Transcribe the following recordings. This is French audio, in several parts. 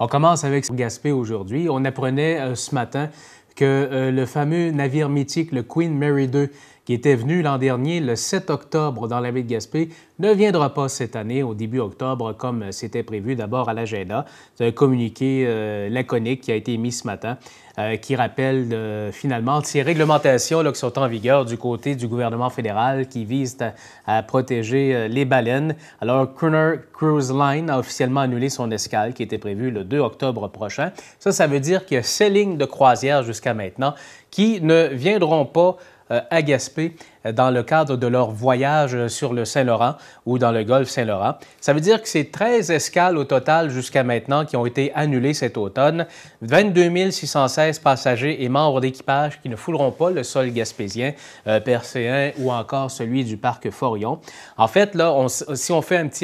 On commence avec Gaspé aujourd'hui. On apprenait euh, ce matin que euh, le fameux navire mythique, le Queen Mary II, qui était venu l'an dernier le 7 octobre dans la baie de Gaspé, ne viendra pas cette année au début octobre comme c'était prévu d'abord à l'agenda. C'est un communiqué euh, laconique qui a été émis ce matin euh, qui rappelle euh, finalement ces réglementations qui sont en vigueur du côté du gouvernement fédéral qui visent à, protéger les baleines. Alors, Crooner Cruise Line a officiellement annulé son escale qui était prévue le 2 octobre prochain. Ça, ça veut dire qu'il y a ces lignes de croisière jusqu'à maintenant qui ne viendront pas euh, à Gaspé euh, dans le cadre de leur voyage euh, sur le Saint-Laurent ou dans le golfe Saint-Laurent. Ça veut dire que c'est 13 escales au total jusqu'à maintenant qui ont été annulées cet automne. 22 616 passagers et membres d'équipage qui ne fouleront pas le sol gaspésien, euh, perséen ou encore celui du parc Forion. En fait, là, si on fait un petit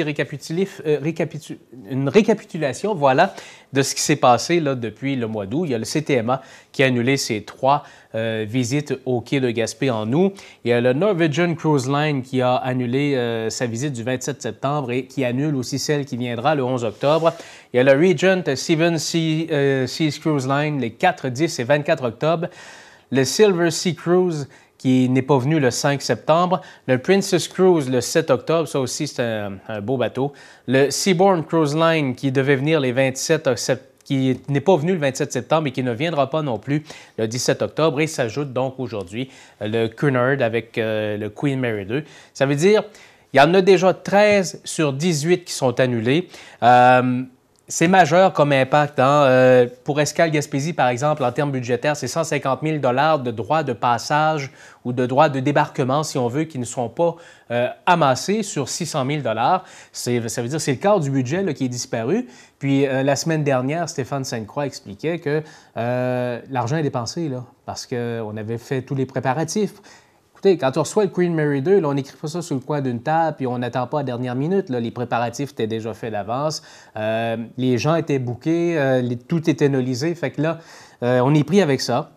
une récapitulation, voilà, de ce qui s'est passé là, depuis le mois d'août. Il y a le CTMA qui a annulé ses trois visites au quai de Gaspé en août. Il y a Norwegian Cruise Line qui a annulé euh, sa visite du 27 septembre et qui annule aussi celle qui viendra le 11 octobre. Il y a le Regent Seven euh, Seas, Cruise Line les 4, 10 et 24 octobre. Le Silver Sea Cruise qui n'est pas venu le 5 septembre. Le Princess Cruise le 7 octobre, ça aussi c'est un, beau bateau. Le Seabourn Cruise Line qui devait venir les 27 septembre qui n'est pas venu le 27 septembre et qui ne viendra pas non plus le 17 octobre. Et s'ajoute donc aujourd'hui euh, le Cunard avec euh, le Queen Mary 2. Ça veut dire, il y en a déjà 13 sur 18 qui sont annulés. Euh, c'est majeur comme impact. Hein. Euh, pour Escal Gaspésie, par exemple, en termes budgétaires, c'est 150 000 de droits de passage ou de droits de débarquement, si on veut, qui ne sont pas euh, amassés sur 600 000 c'est, Ça veut dire c'est le quart du budget qui est disparu. Puis euh, la semaine dernière, Stéphane Sainte-Croix expliquait que l'argent est dépensé là, parce qu'on avait fait tous les préparatifs quand on reçoit le Queen Mary 2, on n'écrit pas ça sur le coin d'une table, puis on n'attend pas à la dernière minute. Les préparatifs étaient déjà faits d'avance, euh, les gens étaient bookés, euh, tout était nolisé. Fait que là, euh, on est pris avec ça.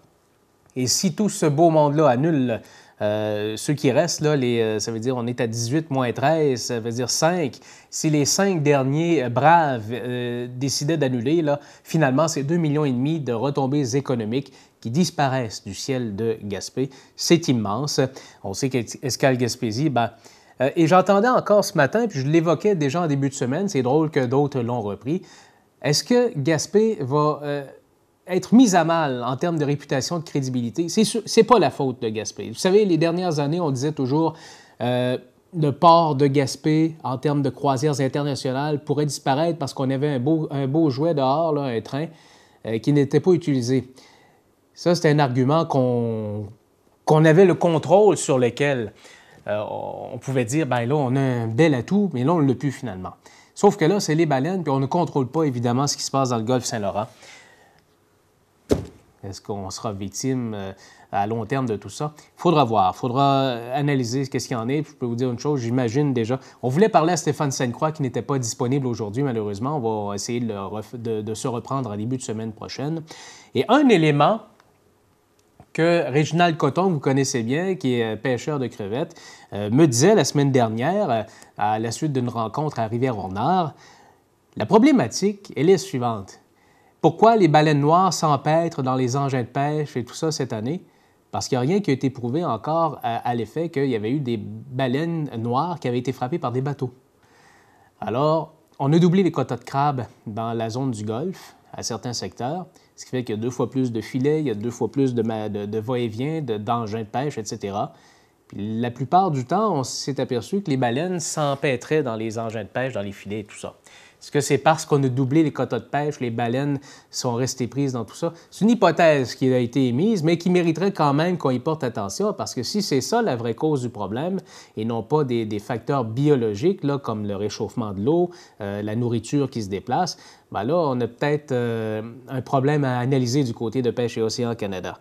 Et si tout ce beau monde-là annule euh, ceux qui restent, là, les, euh, ça veut dire on est à 18 moins 13, ça veut dire 5. Si les cinq derniers euh, braves décidaient d'annuler, finalement, ces 2,5 millions et demi de retombées économiques qui disparaissent du ciel de Gaspé. C'est immense. On sait qu'Escale Gaspésie, ben, et j'entendais encore ce matin, puis je l'évoquais déjà en début de semaine, c'est drôle que d'autres l'ont repris. Est-ce que Gaspé va être mise à mal en termes de réputation, de crédibilité, c'est pas la faute de Gaspé. Vous savez, les dernières années, on disait toujours euh, le port de Gaspé en termes de croisières internationales pourrait disparaître parce qu'on avait un beau, jouet dehors, un train, euh, qui n'était pas utilisé. Ça, c'est un argument qu'on avait le contrôle sur lequel euh, on pouvait dire, ben là, on a un bel atout, mais là, on ne l'a plus finalement. Sauf que là, c'est les baleines, puis on ne contrôle pas évidemment ce qui se passe dans le golfe Saint-Laurent. Est-ce qu'on sera victime euh, à long terme de tout ça? Il faudra voir, il faudra euh, analyser ce qu'il y en est. je peux vous dire une chose, j'imagine déjà. On voulait parler à Stéphane Sainte-Croix qui n'était pas disponible aujourd'hui, malheureusement. On va essayer de, de, se reprendre en début de semaine prochaine. Et un élément que Réginald Coton, vous connaissez bien, qui est euh, pêcheur de crevettes, me disait la semaine dernière, à la suite d'une rencontre à rivière ornard la problématique, elle est suivante. Pourquoi les baleines noires s'empêtrent dans les engins de pêche et tout ça cette année? Parce qu'il n'y a rien qui a été prouvé encore à, l'effet qu'il y avait eu des baleines noires qui avaient été frappées par des bateaux. Alors, on a doublé les quotas de crabes dans la zone du Golfe, à certains secteurs, ce qui fait qu'il y a deux fois plus de filets, il y a deux fois plus de, de, de va-et-vient, d'engins de, pêche, etc. Puis la plupart du temps, on s'est aperçu que les baleines s'empêtraient dans les engins de pêche, dans les filets et tout ça. Est-ce que c'est parce qu'on a doublé les quotas de pêche, les baleines sont restées prises dans tout ça? C'est une hypothèse qui a été émise, mais qui mériterait quand même qu'on y porte attention, parce que si c'est ça la vraie cause du problème, et non pas des, facteurs biologiques, là, comme le réchauffement de l'eau, euh, la nourriture qui se déplace, ben là, on a peut-être euh, un problème à analyser du côté de Pêche et Océan Canada.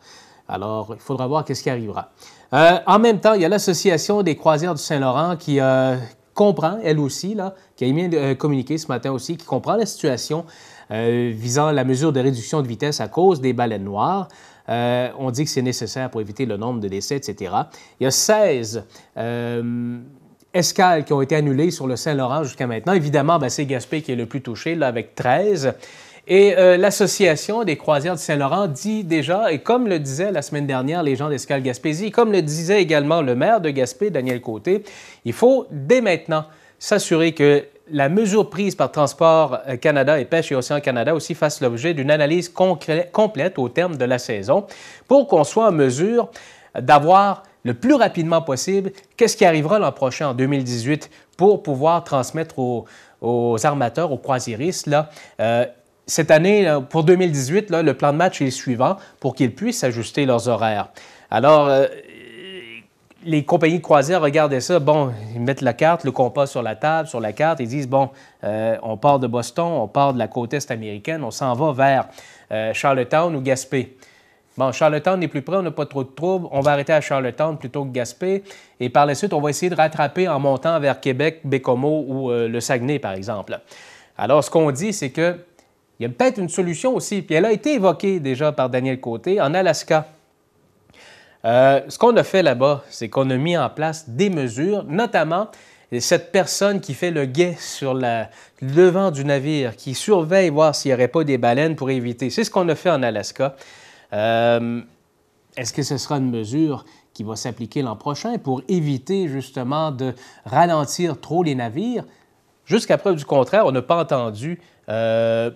Alors, il faudra voir qu'est-ce qui arrivera. Euh, en même temps, il y a l'Association des croisières du Saint-Laurent qui, a comprend, elle aussi, là, qui a euh, communiqué ce matin aussi, qui comprend la situation euh, visant la mesure de réduction de vitesse à cause des baleines noires. Euh, on dit que c'est nécessaire pour éviter le nombre de décès, etc. Il y a 16 escales qui ont été annulées sur le Saint-Laurent jusqu'à maintenant. Évidemment, ben, c'est Gaspé qui est le plus touché, là, avec 13. Et euh, l'Association des croisières de Saint-Laurent dit déjà, et comme le disait la semaine dernière les gens d'Escale Gaspésie, comme le disait également le maire de Gaspé, Daniel Côté, il faut dès maintenant s'assurer que la mesure prise par Transport euh, Canada et Pêche et Océan Canada aussi fasse l'objet d'une analyse complète au terme de la saison pour qu'on soit en mesure d'avoir le plus rapidement possible qu'est-ce qui arrivera l'an prochain, en 2018, pour pouvoir transmettre aux, armateurs, aux croisiéristes, là, euh, cette année, pour 2018, le plan de match est le suivant pour qu'ils puissent ajuster leurs horaires. Alors, euh, les compagnies de croisière regardaient ça. Bon, ils mettent la carte, le compas sur la table, sur la carte. Ils disent, bon, euh, on part de Boston, on part de la côte est américaine, on s'en va vers euh, Charlottetown ou Gaspé. Bon, Charlottetown n'est plus près, on n'a pas trop de troubles. On va arrêter à Charlottetown plutôt que Gaspé. Et par la suite, on va essayer de rattraper en montant vers Québec, Bécomo ou le Saguenay, par exemple. Alors, ce qu'on dit, c'est que il y a peut-être une solution aussi, puis elle a été évoquée déjà par Daniel Côté en Alaska. Euh, ce qu'on a fait là-bas, c'est qu'on a mis en place des mesures, notamment cette personne qui fait le guet sur le devant du navire, qui surveille voir s'il n'y aurait pas des baleines pour éviter. C'est ce qu'on a fait en Alaska. Euh, est-ce que ce sera une mesure qui va s'appliquer l'an prochain pour éviter justement de ralentir trop les navires? Jusqu'à preuve du contraire, on n'a pas entendu euh,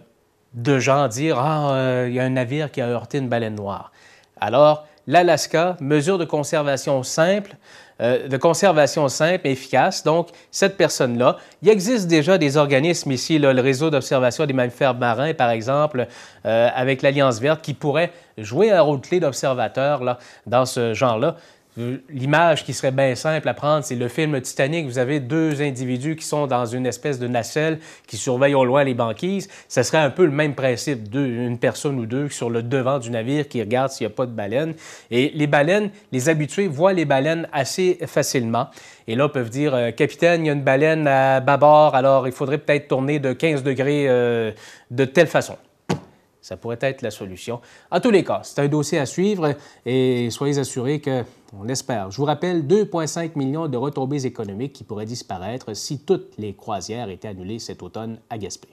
de gens dire Ah, euh, il y a un navire qui a heurté une baleine noire. Alors, l'Alaska, mesure de conservation simple, euh, de conservation simple et efficace. Donc, cette personne-là, il existe déjà des organismes ici, le réseau d'observation des mammifères marins, par exemple, euh, avec l'Alliance verte, qui pourrait jouer un rôle clé d'observateur dans ce genre-là. L'image qui serait bien simple à prendre, c'est le film Titanic. Vous avez deux individus qui sont dans une espèce de nacelle qui surveillent au loin les banquises. Ce serait un peu le même principe, deux, une personne ou deux sur le devant du navire qui regarde s'il n'y a pas de baleines. Et les baleines, les habitués voient les baleines assez facilement. Et là, peuvent dire, euh, capitaine, il y a une baleine à bâbord, alors il faudrait peut-être tourner de 15 degrés euh, de telle façon. Ça pourrait être la solution. En tous les cas, c'est un dossier à suivre et soyez assurés que, on espère. je vous rappelle 2,5 millions de retombées économiques qui pourraient disparaître si toutes les croisières étaient annulées cet automne à Gaspé.